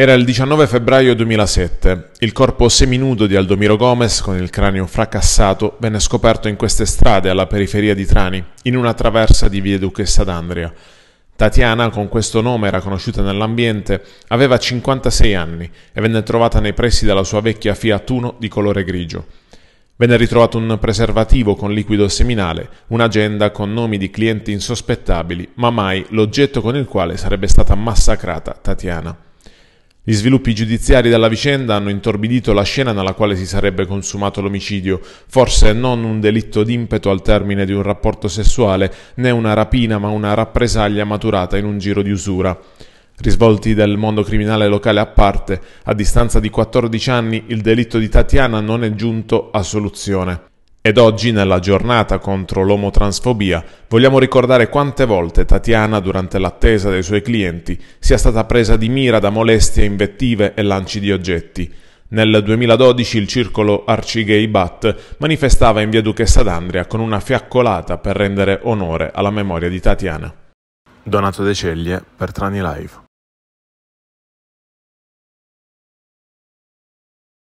Era il 19 febbraio 2007. Il corpo seminudo di Aldomiro Gomez, con il cranio fracassato, venne scoperto in queste strade alla periferia di Trani, in una traversa di via Duchessa d'Andria. Tatiana, con questo nome era conosciuta nell'ambiente, aveva 56 anni e venne trovata nei pressi della sua vecchia Fiat Uno di colore grigio. Venne ritrovato un preservativo con liquido seminale, un'agenda con nomi di clienti insospettabili, ma mai l'oggetto con il quale sarebbe stata massacrata Tatiana. Gli sviluppi giudiziari della vicenda hanno intorbidito la scena nella quale si sarebbe consumato l'omicidio, forse non un delitto d'impeto al termine di un rapporto sessuale, né una rapina, ma una rappresaglia maturata in un giro di usura. Risvolti del mondo criminale locale a parte, a distanza di 14 anni il delitto di Tatiana non è giunto a soluzione. Ed oggi, nella giornata contro l'omotransfobia, vogliamo ricordare quante volte Tatiana, durante l'attesa dei suoi clienti, sia stata presa di mira da molestie, invettive e lanci di oggetti. Nel 2012 il circolo Arcigay Bat manifestava in via Duchessa d'Andria con una fiaccolata per rendere onore alla memoria di Tatiana. Donato De Ceglie per Trani Live.